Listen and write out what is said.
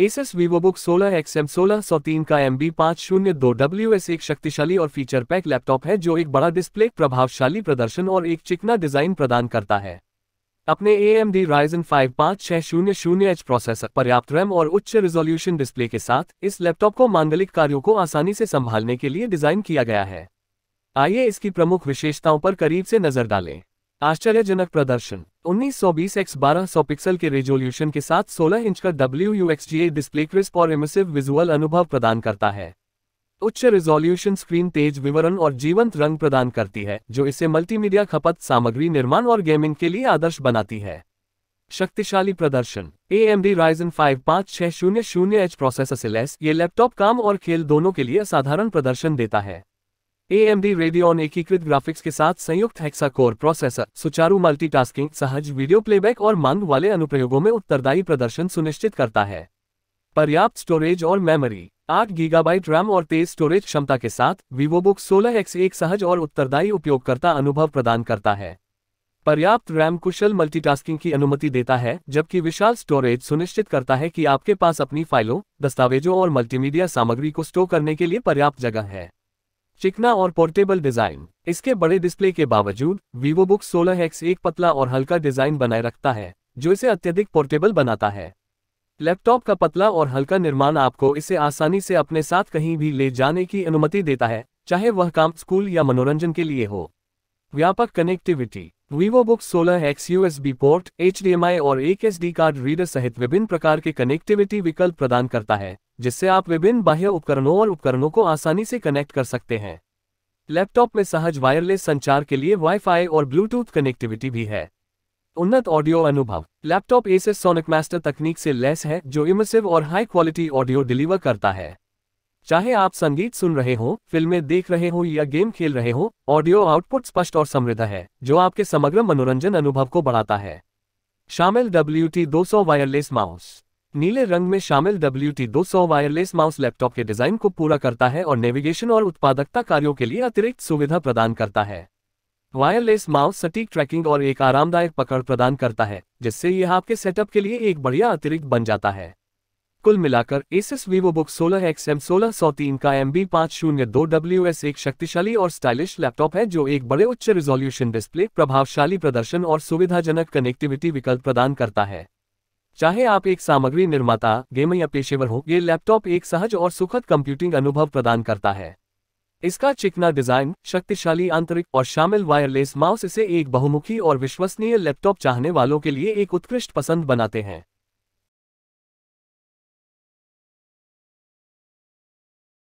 SS VivoBook 16 x M सोलह सौ तीन का एम बी पाँच शून्य दो डब्ल्यू एस एक शक्तिशाली और फीचर पैक लैपटॉप है जो एक बड़ा डिस्प्ले प्रभावशाली प्रदर्शन और एक चिकना डिजाइन प्रदान करता है अपने A M D Ryzen five पाँच छह शून्य शून्य एच प्रोसेसर पर्याप्त रैम और उच्च रिजोल्यूशन डिस्प्ले के साथ इस लैपटॉप को मांगलिक कार्यों को आसानी से संभालने के लिए डिजाइन किया गया है आइए इसकी प्रमुख विशेषताओं पर करीब से नजर डालें आश्चर्यजनक प्रदर्शन 1920x1200 एक्स पिक्सल के रेजोल्यूशन के साथ 16 इंच का डब्ल्यू यू डिस्प्ले क्रिस्प और इमर्सिव विजुअल अनुभव प्रदान करता है उच्च रेजोल्यूशन स्क्रीन तेज विवरण और जीवंत रंग प्रदान करती है जो इसे मल्टीमीडिया खपत सामग्री निर्माण और गेमिंग के लिए आदर्श बनाती है शक्तिशाली प्रदर्शन ए एम 5 राइजन फाइव पाँच छह शून्य शून्य एच प्रोसेसर सिलेस ये लैपटॉप काम और खेल दोनों के लिए असाधारण प्रदर्शन देता है AMD Radeon एकीकृत ग्राफिक्स के साथ संयुक्त हेक्सा कोर प्रोसेसर सुचारू मल्टीटास्किंग सहज वीडियो प्लेबैक और मांग वाले अनुप्रयोगों में उत्तरदायी प्रदर्शन सुनिश्चित करता है पर्याप्त स्टोरेज और मेमोरी 8 गीगाबाइट रैम और तेज स्टोरेज क्षमता के साथ वीवोबुक सोलह एक्स एक सहज और उत्तरदायी उपयोगकर्ता अनुभव प्रदान करता है पर्याप्त रैम कुशल मल्टीटास्किंग की अनुमति देता है जबकि विशाल स्टोरेज सुनिश्चित करता है कि आपके पास अपनी फाइलों दस्तावेजों और मल्टीमीडिया सामग्री को स्टोर करने के लिए पर्याप्त जगह है चिकना और पोर्टेबल डिजाइन इसके बड़े डिस्प्ले के बावजूद वीवो बुक सोलह एक्स एक पतला और हल्का डिजाइन बनाए रखता है जो इसे अत्यधिक पोर्टेबल बनाता है लैपटॉप का पतला और हल्का निर्माण आपको इसे आसानी से अपने साथ कहीं भी ले जाने की अनुमति देता है चाहे वह काम स्कूल या मनोरंजन के लिए हो व्यापक connectivity Vivo Book 16 X USB port HDMI और एक एसडी कार्ड रीडर सहित विभिन्न प्रकार के कनेक्टिविटी विकल्प प्रदान करता है जिससे आप विभिन्न बाह्य उपकरणों और उपकरणों को आसानी से कनेक्ट कर सकते हैं लैपटॉप में सहज वायरलेस संचार के लिए वाईफाई और ब्लूटूथ कनेक्टिविटी भी है उन्नत ऑडियो अनुभव लैपटॉप एसेस सोनिक मास्टर तकनीक से लेस है जो इमर्सिव और हाई क्वालिटी ऑडियो डिलीवर करता है चाहे आप संगीत सुन रहे हो फिल्में देख रहे हो या गेम खेल रहे हो ऑडियो आउटपुट स्पष्ट और समृद्ध है जो आपके समग्र मनोरंजन अनुभव को बढ़ाता है शामिल डब्ल्यू टी वायरलेस माउस नीले रंग में शामिल W T wireless mouse laptop के डिजाइन को पूरा करता है और नेविगेशन और उत्पादकता कार्यों के लिए अतिरिक्त सुविधा प्रदान करता है वायरलेस माउस सटीक ट्रैकिंग और एक आरामदायक पकड़ प्रदान करता है जिससे यह आपके सेटअप के लिए एक बढ़िया अतिरिक्त बन जाता है कुल मिलाकर एसिस वीवो बुक सोलह एक्स एम सोलह सौ तीन का एम बी पाँच शून्य दो डब्ल्यू एस एक शक्तिशाली और स्टाइलिश लैपटॉप है जो एक बड़े उच्च रिजोल्यूशन डिस्प्ले प्रभावशाली प्रदर्शन और सुविधाजनक कनेक्टिविटी विकल्प प्रदान करता है चाहे आप एक सामग्री निर्माता गेम या पेशेवर हो ये लैपटॉप एक सहज और सुखद कंप्यूटिंग अनुभव प्रदान करता है इसका चिकना डिजाइन शक्तिशाली आंतरिक और शामिल वायरलेस माउस इसे एक बहुमुखी और विश्वसनीय लैपटॉप चाहने वालों के लिए एक उत्कृष्ट पसंद बनाते हैं